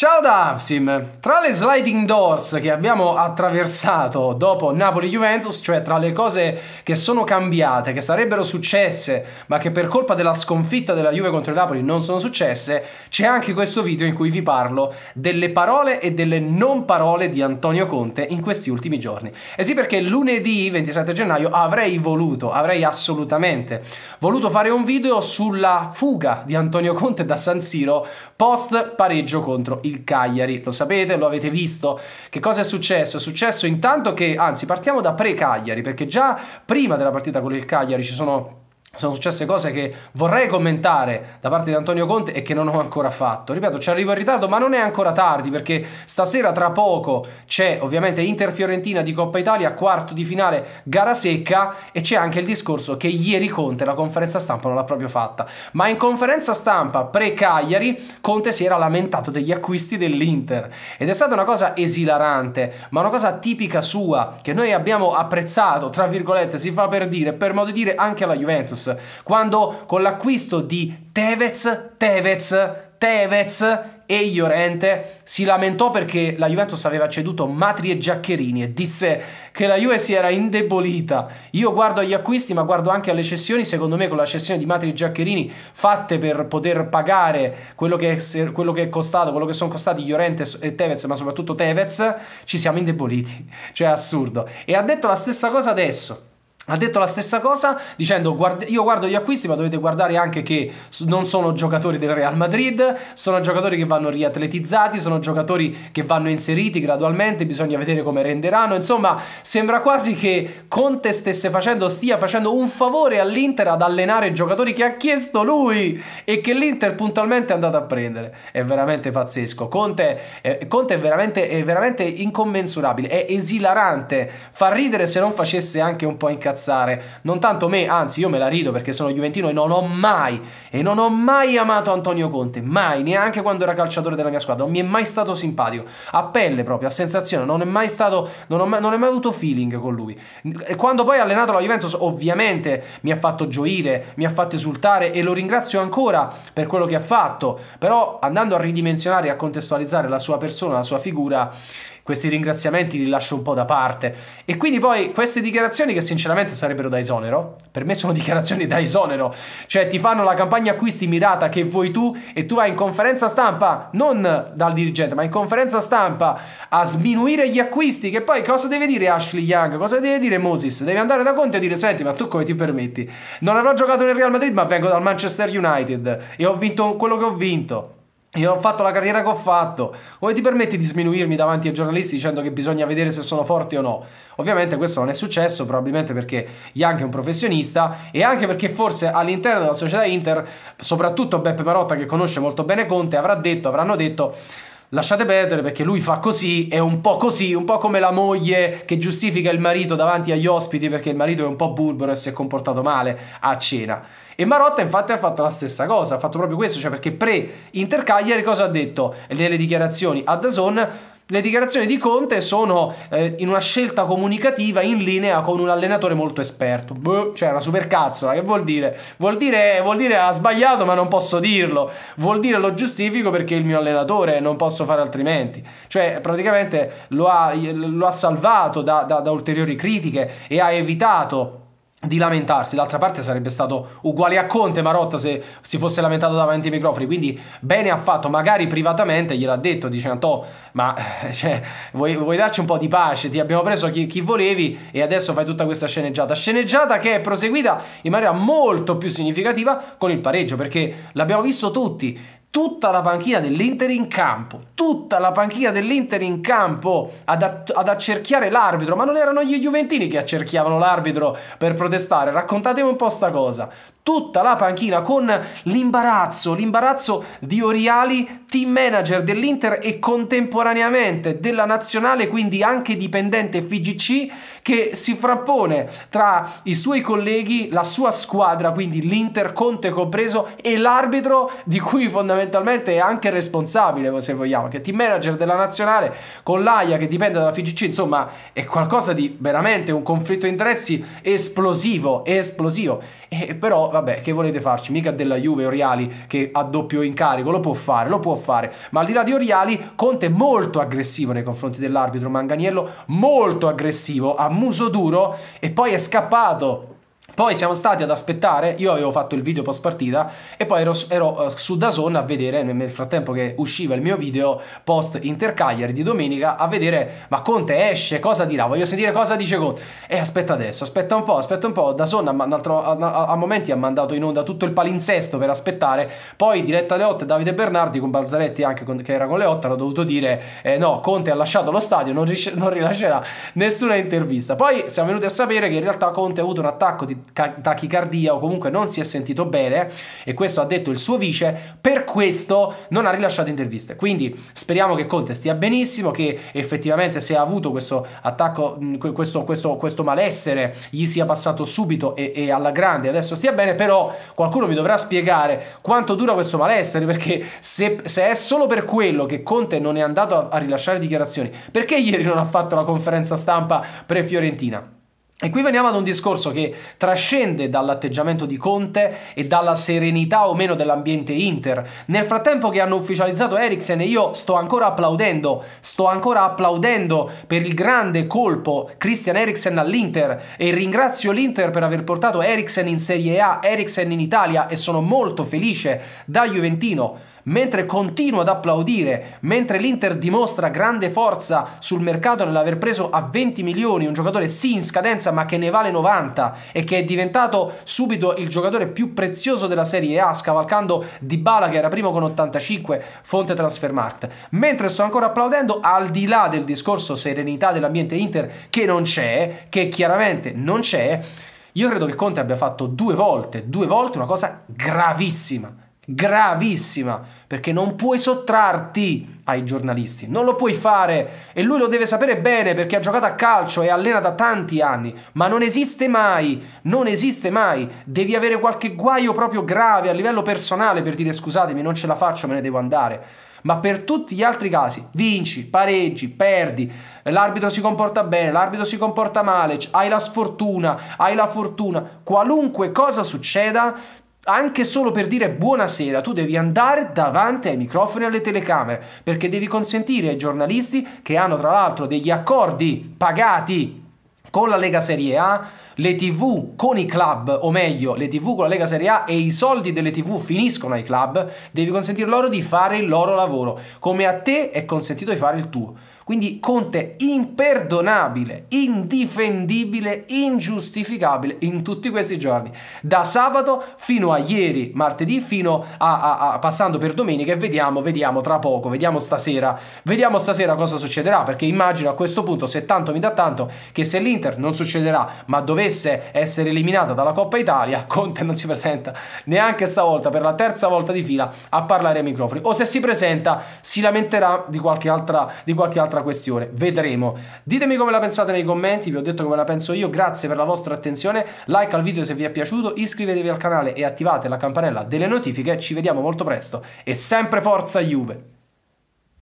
Ciao da Avsim! Tra le sliding doors che abbiamo attraversato dopo Napoli-Juventus, cioè tra le cose che sono cambiate, che sarebbero successe, ma che per colpa della sconfitta della Juve contro il Napoli non sono successe, c'è anche questo video in cui vi parlo delle parole e delle non parole di Antonio Conte in questi ultimi giorni. E eh sì perché lunedì 27 gennaio avrei voluto, avrei assolutamente voluto fare un video sulla fuga di Antonio Conte da San Siro post pareggio contro il il Cagliari. Lo sapete, lo avete visto. Che cosa è successo? È successo intanto che, anzi, partiamo da pre-Cagliari, perché già prima della partita con il Cagliari ci sono sono successe cose che vorrei commentare da parte di Antonio Conte e che non ho ancora fatto. Ripeto, ci arrivo in ritardo, ma non è ancora tardi perché stasera tra poco c'è ovviamente Inter Fiorentina di Coppa Italia, quarto di finale, gara secca e c'è anche il discorso che ieri Conte la conferenza stampa non l'ha proprio fatta, ma in conferenza stampa pre Cagliari Conte si era lamentato degli acquisti dell'Inter ed è stata una cosa esilarante, ma una cosa tipica sua che noi abbiamo apprezzato, tra virgolette, si fa per dire, per modo di dire anche alla Juventus Juventus, quando con l'acquisto di Tevez, Tevez, Tevez e Iorente si lamentò perché la Juventus aveva ceduto Matri e Giaccherini e disse che la Juve si era indebolita. Io guardo agli acquisti ma guardo anche alle cessioni, secondo me con la cessione di Matri e Giaccherini fatte per poter pagare quello che è, quello che è costato, quello che sono costati Iorente e Tevez, ma soprattutto Tevez, ci siamo indeboliti. Cioè è assurdo. E ha detto la stessa cosa adesso ha detto la stessa cosa dicendo guard- io guardo gli acquisti ma dovete guardare anche che non sono giocatori del Real Madrid, sono giocatori che vanno riatletizzati, sono giocatori che vanno inseriti gradualmente, bisogna vedere come renderanno, insomma sembra quasi che Conte stesse facendo, stia facendo un favore all'Inter ad allenare giocatori che ha chiesto lui e che l'Inter puntualmente è andato a prendere, è veramente pazzesco, Conte, eh, Conte è, veramente, è veramente incommensurabile, è esilarante, fa ridere se non facesse anche un po' incazzare incazzare, non tanto me, anzi io me la rido perché sono juventino e non ho mai, e non ho mai amato Antonio Conte, mai, neanche quando era calciatore della mia squadra, non mi è mai stato simpatico, a pelle proprio, a sensazione, non è mai stato, non, ho mai, non ho mai avuto feeling con lui. E quando poi ha allenato la Juventus ovviamente mi ha fatto gioire, mi ha fatto esultare e lo ringrazio ancora per quello che ha fatto, però andando a ridimensionare e a contestualizzare la sua persona, la sua figura, questi ringraziamenti li lascio un po' da parte. E quindi poi queste dichiarazioni che sinceramente sarebbero da esonero, per me sono dichiarazioni da esonero, cioè ti fanno la campagna acquisti mirata che vuoi tu e tu vai in conferenza stampa, non dal dirigente, ma in conferenza stampa a sminuire gli acquisti, che poi cosa deve dire Ashley Young, cosa deve dire Moses? Devi andare da Conte e dire senti ma tu come ti permetti? Non avrò giocato nel Real Madrid ma vengo dal Manchester United e ho vinto quello che ho vinto. Io ho fatto la carriera che ho fatto. Come ti permetti di sminuirmi davanti ai giornalisti dicendo che bisogna vedere se sono forti o no? Ovviamente questo non è successo, probabilmente perché Young è un professionista e anche perché forse all'interno della società Inter, soprattutto Beppe Marotta che conosce molto bene Conte, avrà detto, avranno detto lasciate perdere perché lui fa così, è un po' così, un po' come la moglie che giustifica il marito davanti agli ospiti perché il marito è un po' burbero e si è comportato male a cena. E Marotta infatti ha fatto la stessa cosa, ha fatto proprio questo, cioè perché pre-Intercagliari cosa ha detto nelle dichiarazioni a Dazon? Le dichiarazioni di Conte sono eh, in una scelta comunicativa in linea con un allenatore molto esperto. Beh, cioè una supercazzola, che vuol dire? vuol dire? Vuol dire ha sbagliato ma non posso dirlo. Vuol dire lo giustifico perché è il mio allenatore, non posso fare altrimenti. Cioè praticamente lo ha, lo ha salvato da, da, da ulteriori critiche e ha evitato di lamentarsi. D'altra parte sarebbe stato uguale a Conte Marotta se si fosse lamentato davanti ai microfoni. Quindi bene ha fatto, magari privatamente gliel'ha detto dicendo Antò, oh, ma eh, cioè, vuoi, vuoi, darci un po' di pace? Ti abbiamo preso chi, chi, volevi e adesso fai tutta questa sceneggiata. Sceneggiata che è proseguita in maniera molto più significativa con il pareggio perché l'abbiamo visto tutti tutta la panchina dell'Inter in campo, tutta la panchina dell'Inter in campo ad, ad, accerchiare l'arbitro, ma non erano gli Juventini che accerchiavano l'arbitro per protestare, raccontatemi un po' sta cosa tutta la panchina con l'imbarazzo, l'imbarazzo di Oriali, team manager dell'Inter e contemporaneamente della nazionale, quindi anche dipendente FIGC, che si frappone tra i suoi colleghi, la sua squadra, quindi l'Inter, Conte compreso, e l'arbitro di cui fondamentalmente è anche responsabile, se vogliamo, che team manager della nazionale con l'AIA che dipende dalla FIGC, insomma è qualcosa di veramente un conflitto di interessi esplosivo, esplosivo. Eh, però vabbè, che volete farci? Mica della Juve Oriali che ha doppio incarico, lo può fare, lo può fare. Ma al di là di Oriali, Conte è molto aggressivo nei confronti dell'arbitro Manganiello, molto aggressivo, a muso duro e poi è scappato poi siamo stati ad aspettare, io avevo fatto il video post partita e poi ero, ero eh, su Dazon a vedere, nel frattempo che usciva il mio video post Intercagliari di domenica, a vedere ma Conte esce, cosa dirà, voglio sentire cosa dice Conte. E aspetta adesso, aspetta un po', aspetta un po', Dazon a, a, a, a momenti ha mandato in onda tutto il palinsesto per aspettare, poi diretta alle 8 Davide Bernardi con Balzaretti anche con, che era con le 8, hanno dovuto dire eh, no, Conte ha lasciato lo stadio, non, non rilascerà nessuna intervista. Poi siamo venuti a sapere che in realtà Conte ha avuto un attacco di tachicardia o comunque non si è sentito bene e questo ha detto il suo vice, per questo non ha rilasciato interviste. Quindi speriamo che Conte stia benissimo, che effettivamente se ha avuto questo attacco, questo, questo, questo malessere, gli sia passato subito e, e alla grande, adesso stia bene, però qualcuno mi dovrà spiegare quanto dura questo malessere, perché se, se è solo per quello che Conte non è andato a, a rilasciare dichiarazioni, perché ieri non ha fatto la conferenza stampa pre-Fiorentina? E qui veniamo ad un discorso che trascende dall'atteggiamento di Conte e dalla serenità o meno dell'ambiente Inter. Nel frattempo che hanno ufficializzato Eriksen io sto ancora applaudendo, sto ancora applaudendo per il grande colpo Christian Eriksen all'Inter e ringrazio l'Inter per aver portato Eriksen in Serie A, Eriksen in Italia e sono molto felice da Juventino mentre continuo ad applaudire, mentre l'Inter dimostra grande forza sul mercato nell'aver preso a 20 milioni un giocatore sì in scadenza ma che ne vale 90 e che è diventato subito il giocatore più prezioso della Serie A, scavalcando Dybala che era primo con 85 fonte Transfermarkt. Mentre sto ancora applaudendo, al di là del discorso serenità dell'ambiente Inter che non c'è, che chiaramente non c'è, io credo che Conte abbia fatto due volte, due volte una cosa gravissima gravissima, perché non puoi sottrarti ai giornalisti, non lo puoi fare e lui lo deve sapere bene perché ha giocato a calcio e allena da tanti anni, ma non esiste mai, non esiste mai, devi avere qualche guaio proprio grave a livello personale per dire scusatemi, non ce la faccio, me ne devo andare. Ma per tutti gli altri casi, vinci, pareggi, perdi, l'arbitro si comporta bene, l'arbitro si comporta male, hai la sfortuna, hai la fortuna, qualunque cosa succeda, anche solo per dire buonasera, tu devi andare davanti ai microfoni e alle telecamere, perché devi consentire ai giornalisti che hanno tra l'altro degli accordi pagati con la Lega Serie A, le TV con i club, o meglio, le TV con la Lega Serie A e i soldi delle TV finiscono ai club, devi consentire loro di fare il loro lavoro, come a te è consentito di fare il tuo. Quindi Conte imperdonabile, indifendibile, ingiustificabile in tutti questi giorni, da sabato fino a ieri, martedì, fino a, a, a passando per domenica e vediamo, vediamo tra poco, vediamo stasera, vediamo stasera cosa succederà, perché immagino a questo punto, se tanto mi dà tanto, che se l'Inter non succederà, ma dovesse essere eliminata dalla Coppa Italia, Conte non si presenta neanche stavolta per la terza volta di fila a parlare ai microfoni, o se si presenta si lamenterà di qualche altra, di qualche altra un'altra questione, vedremo. Ditemi come la pensate nei commenti, vi ho detto come la penso io, grazie per la vostra attenzione, like al video se vi è piaciuto, iscrivetevi al canale e attivate la campanella delle notifiche, ci vediamo molto presto e sempre forza Juve!